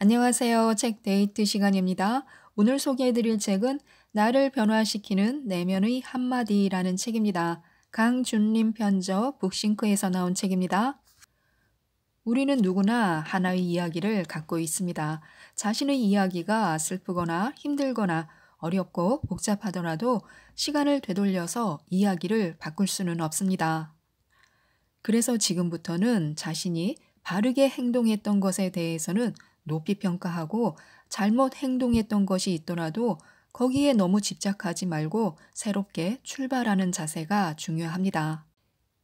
안녕하세요. 책 데이트 시간입니다. 오늘 소개해드릴 책은 나를 변화시키는 내면의 한마디라는 책입니다. 강준림 편저 북싱크에서 나온 책입니다. 우리는 누구나 하나의 이야기를 갖고 있습니다. 자신의 이야기가 슬프거나 힘들거나 어렵고 복잡하더라도 시간을 되돌려서 이야기를 바꿀 수는 없습니다. 그래서 지금부터는 자신이 바르게 행동했던 것에 대해서는 높이 평가하고 잘못 행동했던 것이 있더라도 거기에 너무 집착하지 말고 새롭게 출발하는 자세가 중요합니다.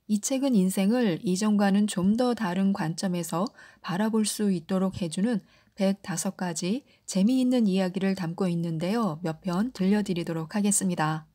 이 책은 인생을 이전과는 좀 더 다른 관점에서 바라볼 수 있도록 해주는 105가지 재미있는 이야기를 담고 있는데요. 몇 편 들려드리도록 하겠습니다.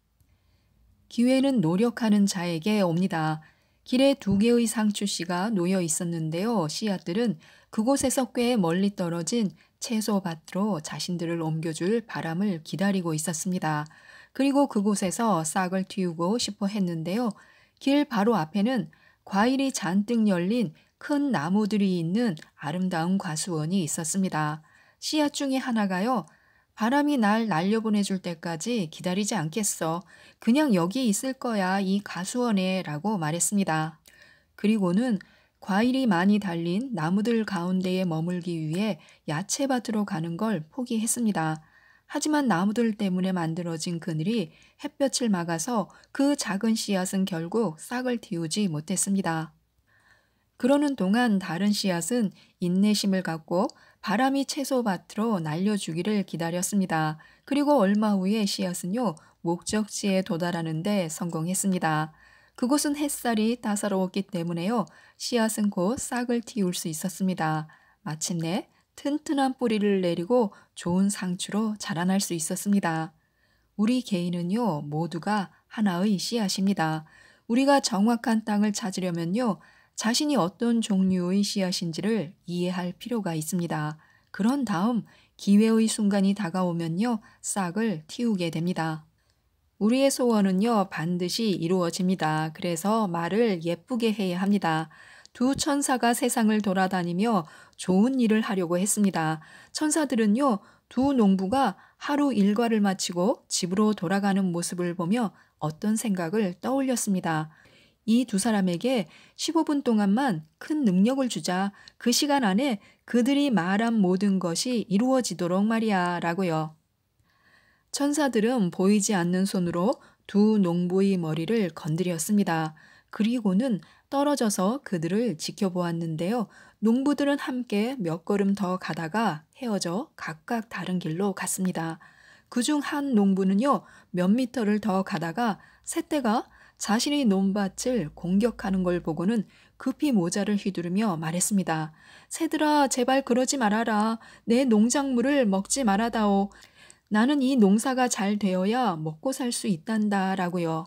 기회는 노력하는 자에게 옵니다. 길에 두 개의 상추씨가 놓여 있었는데요. 씨앗들은 그곳에서 꽤 멀리 떨어진 채소밭으로 자신들을 옮겨줄 바람을 기다리고 있었습니다. 그리고 그곳에서 싹을 틔우고 싶어 했는데요. 길 바로 앞에는 과일이 잔뜩 열린 큰 나무들이 있는 아름다운 과수원이 있었습니다. 씨앗 중에 하나가요. 바람이 날 날려보내줄 때까지 기다리지 않겠어. 그냥 여기 있을 거야, 이 가수원에 라고 말했습니다. 그리고는 과일이 많이 달린 나무들 가운데에 머물기 위해 야채밭으로 가는 걸 포기했습니다. 하지만 나무들 때문에 만들어진 그늘이 햇볕을 막아서 그 작은 씨앗은 결국 싹을 틔우지 못했습니다. 그러는 동안 다른 씨앗은 인내심을 갖고 바람이 채소밭으로 날려주기를 기다렸습니다. 그리고 얼마 후에 씨앗은요, 목적지에 도달하는데 성공했습니다. 그곳은 햇살이 따사로웠기 때문에요, 씨앗은 곧 싹을 틔울 수 있었습니다. 마침내 튼튼한 뿌리를 내리고 좋은 상추로 자라날 수 있었습니다. 우리 개인은요, 모두가 하나의 씨앗입니다. 우리가 정확한 땅을 찾으려면요, 자신이 어떤 종류의 씨앗인지를 이해할 필요가 있습니다. 그런 다음 기회의 순간이 다가오면요, 싹을 틔우게 됩니다. 우리의 소원은요, 반드시 이루어집니다. 그래서 말을 예쁘게 해야 합니다. 두 천사가 세상을 돌아다니며 좋은 일을 하려고 했습니다. 천사들은요, 두 농부가 하루 일과를 마치고 집으로 돌아가는 모습을 보며 어떤 생각을 떠올렸습니다. 이두 사람에게 15분 동안만 큰 능력을 주자 그 시간 안에 그들이 말한 모든 것이 이루어지도록 말이야 라고요. 천사들은 보이지 않는 손으로 두 농부의 머리를 건드렸습니다. 그리고는 떨어져서 그들을 지켜보았는데요. 농부들은 함께 몇 걸음 더 가다가 헤어져 각각 다른 길로 갔습니다. 그 중 한 농부는요, 몇 미터를 더 가다가 새떼가 자신의 논밭을 공격하는 걸 보고는 급히 모자를 휘두르며 말했습니다. 새들아, 제발 그러지 말아라. 내 농작물을 먹지 말아다오. 나는 이 농사가 잘 되어야 먹고 살 수 있단다. 라고요.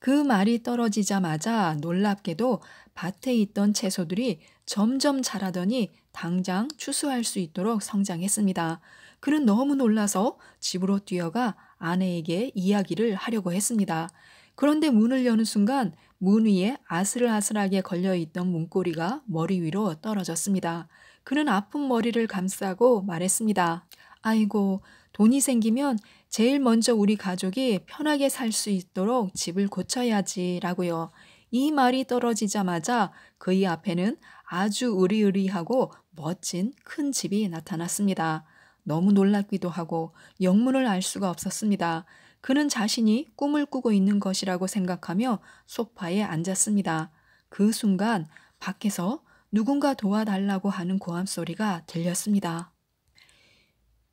그 말이 떨어지자마자 놀랍게도 밭에 있던 채소들이 점점 자라더니 당장 추수할 수 있도록 성장했습니다. 그는 너무 놀라서 집으로 뛰어가 아내에게 이야기를 하려고 했습니다. 그런데 문을 여는 순간 문 위에 아슬아슬하게 걸려있던 문고리가 머리 위로 떨어졌습니다. 그는 아픈 머리를 감싸고 말했습니다. 아이고, 돈이 생기면 제일 먼저 우리 가족이 편하게 살 수 있도록 집을 고쳐야지 라고요. 이 말이 떨어지자마자 그의 앞에는 아주 으리으리하고 멋진 큰 집이 나타났습니다. 너무 놀랍기도 하고 영문을 알 수가 없었습니다. 그는 자신이 꿈을 꾸고 있는 것이라고 생각하며 소파에 앉았습니다. 그 순간 밖에서 누군가 도와달라고 하는 고함 소리가 들렸습니다.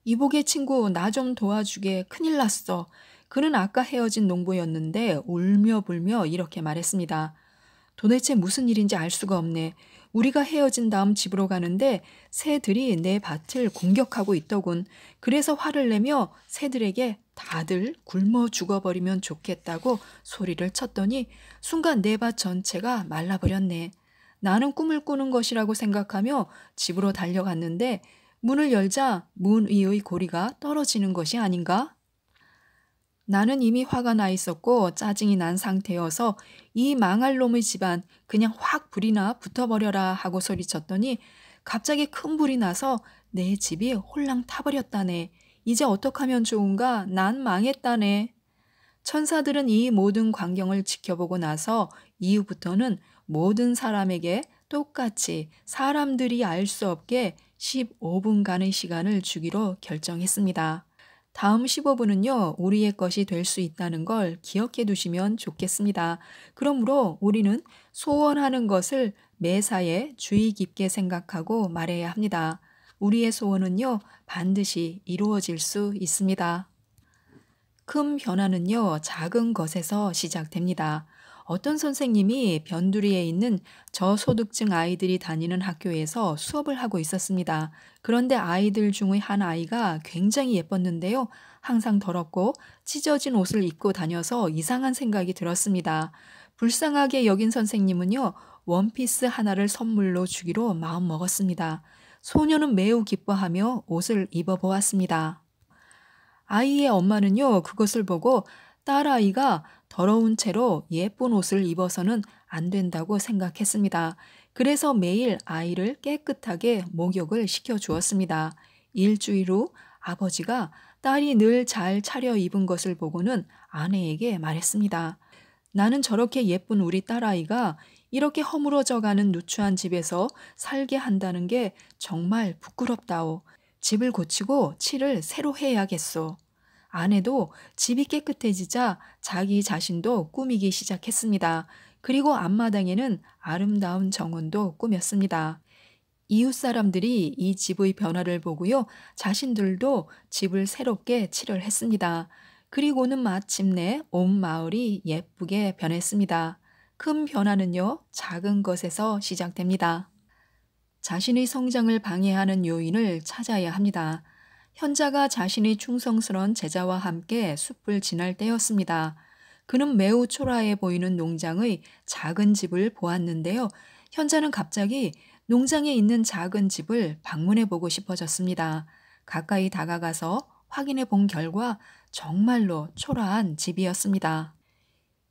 이복의 친구 나 좀 도와주게 큰일 났어. 그는 아까 헤어진 농부였는데 울며 불며 이렇게 말했습니다. 도대체 무슨 일인지 알 수가 없네. 우리가 헤어진 다음 집으로 가는데 새들이 내 밭을 공격하고 있더군. 그래서 화를 내며 새들에게 다들 굶어 죽어버리면 좋겠다고 소리를 쳤더니 순간 내 밭 전체가 말라버렸네. 나는 꿈을 꾸는 것이라고 생각하며 집으로 달려갔는데 문을 열자 문 위의 고리가 떨어지는 것이 아닌가 나는 이미 화가 나 있었고 짜증이 난 상태여서 이 망할 놈의 집안 그냥 확 불이나 붙어버려라 하고 소리쳤더니 갑자기 큰 불이 나서 내 집이 홀랑 타버렸다네. 이제 어떡하면 좋은가? 난 망했다네. 천사들은 이 모든 광경을 지켜보고 나서 이후부터는 모든 사람에게 똑같이 사람들이 알 수 없게 15분간의 시간을 주기로 결정했습니다. 다음 15분은요, 우리의 것이 될 수 있다는 걸 기억해 두시면 좋겠습니다. 그러므로 우리는 소원하는 것을 매사에 주의 깊게 생각하고 말해야 합니다. 우리의 소원은요, 반드시 이루어질 수 있습니다. 큰 변화는요, 작은 것에서 시작됩니다. 어떤 선생님이 변두리에 있는 저소득층 아이들이 다니는 학교에서 수업을 하고 있었습니다. 그런데 아이들 중의 한 아이가 굉장히 예뻤는데요. 항상 더럽고 찢어진 옷을 입고 다녀서 이상한 생각이 들었습니다. 불쌍하게 여긴 선생님은요, 원피스 하나를 선물로 주기로 마음 먹었습니다. 소녀는 매우 기뻐하며 옷을 입어보았습니다. 아이의 엄마는요, 그것을 보고 딸아이가 더러운 채로 예쁜 옷을 입어서는 안 된다고 생각했습니다. 그래서 매일 아이를 깨끗하게 목욕을 시켜주었습니다. 일주일 후 아버지가 딸이 늘 잘 차려 입은 것을 보고는 아내에게 말했습니다. 나는 저렇게 예쁜 우리 딸아이가 이렇게 허물어져 가는 누추한 집에서 살게 한다는 게 정말 부끄럽다오. 집을 고치고 칠을 새로 해야겠소. 아내도 집이 깨끗해지자 자기 자신도 꾸미기 시작했습니다. 그리고 앞마당에는 아름다운 정원도 꾸몄습니다. 이웃 사람들이 이 집의 변화를 보고요. 자신들도 집을 새롭게 칠을했습니다. 그리고는 마침내 온 마을이 예쁘게 변했습니다. 큰 변화는요, 작은 것에서 시작됩니다. 자신의 성장을 방해하는 요인을 찾아야 합니다. 현자가 자신의 충성스러운 제자와 함께 숲을 지날 때였습니다. 그는 매우 초라해 보이는 농장의 작은 집을 보았는데요. 현자는 갑자기 농장에 있는 작은 집을 방문해 보고 싶어졌습니다. 가까이 다가가서 확인해 본 결과 정말로 초라한 집이었습니다.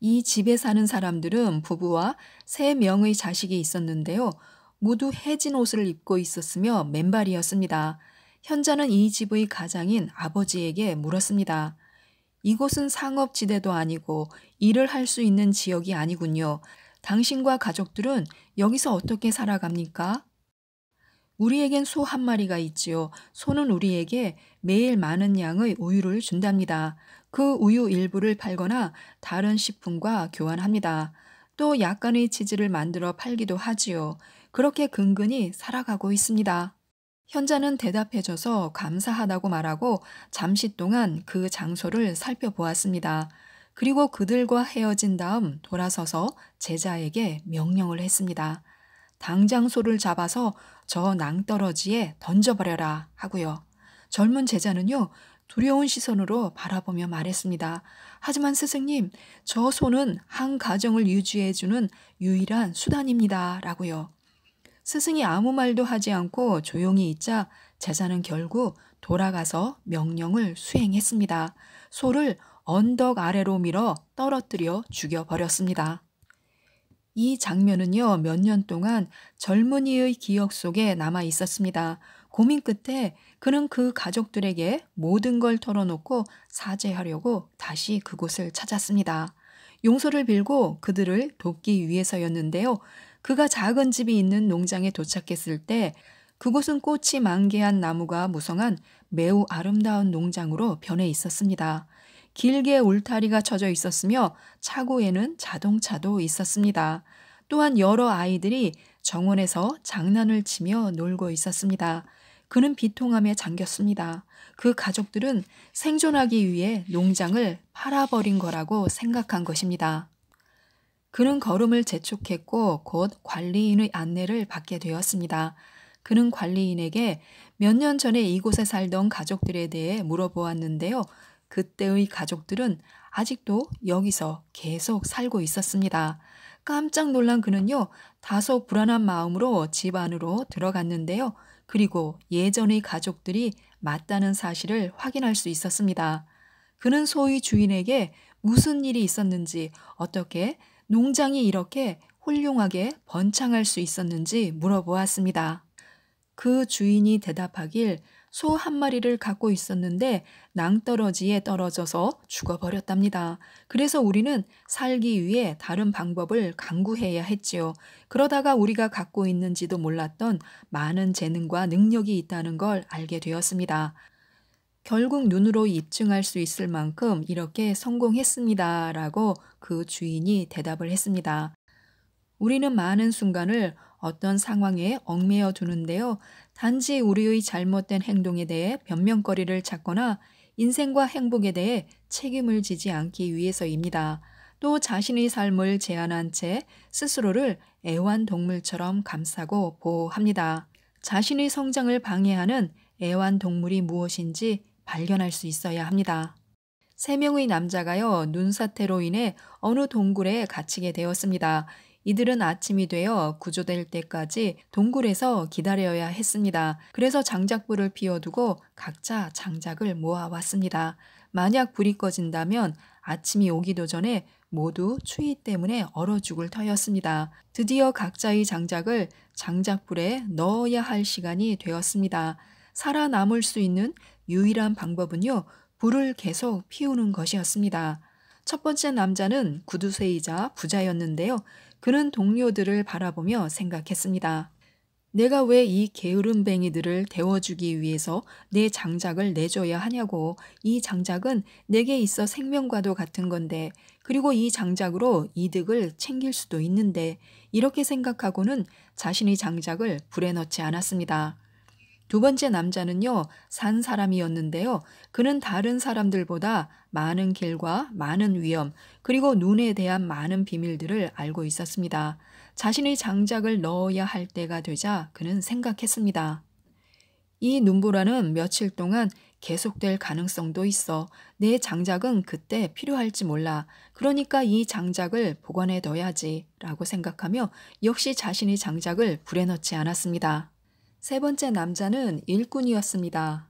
이 집에 사는 사람들은 부부와 세 명의 자식이 있었는데요. 모두 해진 옷을 입고 있었으며 맨발이었습니다. 현자는 이 집의 가장인 아버지에게 물었습니다. 이곳은 상업지대도 아니고 일을 할 수 있는 지역이 아니군요. 당신과 가족들은 여기서 어떻게 살아갑니까? 우리에겐 소 한 마리가 있지요. 소는 우리에게 매일 많은 양의 우유를 준답니다. 그 우유 일부를 팔거나 다른 식품과 교환합니다. 또 약간의 치즈를 만들어 팔기도 하지요. 그렇게 근근히 살아가고 있습니다. 현자는 대답해줘서 감사하다고 말하고 잠시 동안 그 장소를 살펴보았습니다. 그리고 그들과 헤어진 다음 돌아서서 제자에게 명령을 했습니다. 당장 소를 잡아서 저 낭떠러지에 던져버려라 하고요. 젊은 제자는요, 두려운 시선으로 바라보며 말했습니다. 하지만 스승님, 저 소는 한 가정을 유지해주는 유일한 수단입니다. 라고요. 스승이 아무 말도 하지 않고 조용히 있자 제자는 결국 돌아가서 명령을 수행했습니다. 소를 언덕 아래로 밀어 떨어뜨려 죽여버렸습니다. 이 장면은요, 몇 년 동안 젊은이의 기억 속에 남아 있었습니다. 고민 끝에 그는 그 가족들에게 모든 걸 털어놓고 사죄하려고 다시 그곳을 찾았습니다. 용서를 빌고 그들을 돕기 위해서였는데요. 그가 작은 집이 있는 농장에 도착했을 때 그곳은 꽃이 만개한 나무가 무성한 매우 아름다운 농장으로 변해 있었습니다. 길게 울타리가 쳐져 있었으며 차고에는 자동차도 있었습니다. 또한 여러 아이들이 정원에서 장난을 치며 놀고 있었습니다. 그는 비통함에 잠겼습니다. 그 가족들은 생존하기 위해 농장을 팔아버린 거라고 생각한 것입니다. 그는 걸음을 재촉했고 곧 관리인의 안내를 받게 되었습니다. 그는 관리인에게 몇 년 전에 이곳에 살던 가족들에 대해 물어보았는데요. 그때의 가족들은 아직도 여기서 계속 살고 있었습니다. 깜짝 놀란 그는요, 다소 불안한 마음으로 집 안으로 들어갔는데요. 그리고 예전의 가족들이 맞다는 사실을 확인할 수 있었습니다. 그는 소위 주인에게 무슨 일이 있었는지, 어떻게 농장이 이렇게 훌륭하게 번창할 수 있었는지 물어보았습니다. 그 주인이 대답하길 소 한 마리를 갖고 있었는데 낭떠러지에 떨어져서 죽어버렸답니다. 그래서 우리는 살기 위해 다른 방법을 강구해야 했지요. 그러다가 우리가 갖고 있는지도 몰랐던 많은 재능과 능력이 있다는 걸 알게 되었습니다. 결국 눈으로 입증할 수 있을 만큼 이렇게 성공했습니다. 라고 그 주인이 대답을 했습니다. 우리는 많은 순간을 어떤 상황에 얽매여 두는데요. 단지 우리의 잘못된 행동에 대해 변명거리를 찾거나 인생과 행복에 대해 책임을 지지 않기 위해서입니다. 또 자신의 삶을 제한한 채 스스로를 애완동물처럼 감싸고 보호합니다. 자신의 성장을 방해하는 애완동물이 무엇인지 발견할 수 있어야 합니다. 세 명의 남자가요, 눈사태로 인해 어느 동굴에 갇히게 되었습니다. 이들은 아침이 되어 구조될 때까지 동굴에서 기다려야 했습니다. 그래서 장작불을 피워두고 각자 장작을 모아왔습니다. 만약 불이 꺼진다면 아침이 오기도 전에 모두 추위 때문에 얼어 죽을 터였습니다. 드디어 각자의 장작을 장작불에 넣어야 할 시간이 되었습니다. 살아남을 수 있는 유일한 방법은요, 불을 계속 피우는 것이었습니다. 첫 번째 남자는 구두쇠이자 부자였는데요. 그는 동료들을 바라보며 생각했습니다. 내가 왜 이 게으름뱅이들을 데워주기 위해서 내 장작을 내줘야 하냐고. 이 장작은 내게 있어 생명과도 같은 건데, 그리고 이 장작으로 이득을 챙길 수도 있는데, 이렇게 생각하고는 자신의 장작을 불에 넣지 않았습니다. 두 번째 남자는요, 산 사람이었는데요. 그는 다른 사람들보다 많은 길과 많은 위험, 그리고 눈에 대한 많은 비밀들을 알고 있었습니다. 자신의 장작을 넣어야 할 때가 되자 그는 생각했습니다. 이 눈보라는 며칠 동안 계속될 가능성도 있어. 내 장작은 그때 필요할지 몰라. 그러니까 이 장작을 보관해 둬야지. 라고 생각하며 역시 자신의 장작을 불에 넣지 않았습니다. 세 번째 남자는 일꾼이었습니다.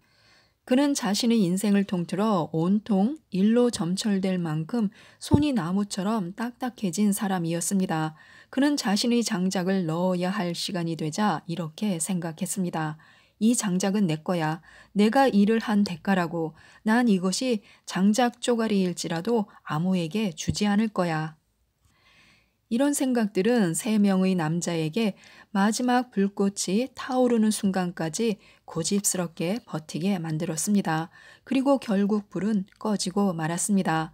그는 자신의 인생을 통틀어 온통 일로 점철될 만큼 손이 나무처럼 딱딱해진 사람이었습니다. 그는 자신의 장작을 넣어야 할 시간이 되자 이렇게 생각했습니다. 이 장작은 내 거야. 내가 일을 한 대가라고. 난 이것이 장작 쪼가리일지라도 아무에게 주지 않을 거야. 이런 생각들은 세 명의 남자에게 마지막 불꽃이 타오르는 순간까지 고집스럽게 버티게 만들었습니다. 그리고 결국 불은 꺼지고 말았습니다.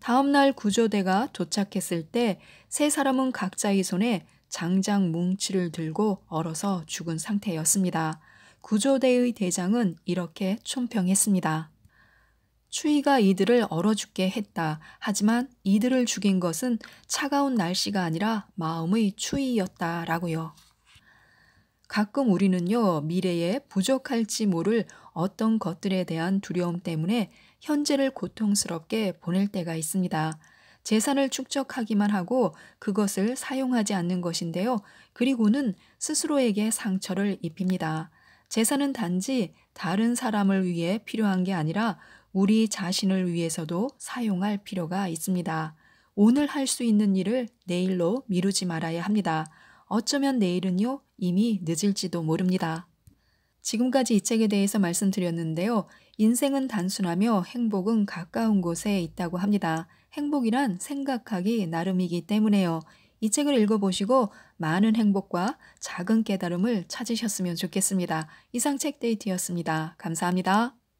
다음날 구조대가 도착했을 때 세 사람은 각자의 손에 장장 뭉치를 들고 얼어서 죽은 상태였습니다. 구조대의 대장은 이렇게 총평했습니다. 추위가 이들을 얼어 죽게 했다. 하지만 이들을 죽인 것은 차가운 날씨가 아니라 마음의 추위였다. 라고요. 가끔 우리는요, 미래에 부족할지 모를 어떤 것들에 대한 두려움 때문에 현재를 고통스럽게 보낼 때가 있습니다. 재산을 축적하기만 하고 그것을 사용하지 않는 것인데요. 그리고는 스스로에게 상처를 입힙니다. 재산은 단지 다른 사람을 위해 필요한 게 아니라 우리 자신을 위해서도 사용할 필요가 있습니다. 오늘 할 수 있는 일을 내일로 미루지 말아야 합니다. 어쩌면 내일은요, 이미 늦을지도 모릅니다. 지금까지 이 책에 대해서 말씀드렸는데요. 인생은 단순하며 행복은 가까운 곳에 있다고 합니다. 행복이란 생각하기 나름이기 때문에요. 이 책을 읽어보시고 많은 행복과 작은 깨달음을 찾으셨으면 좋겠습니다. 이상 책 데이트였습니다. 감사합니다.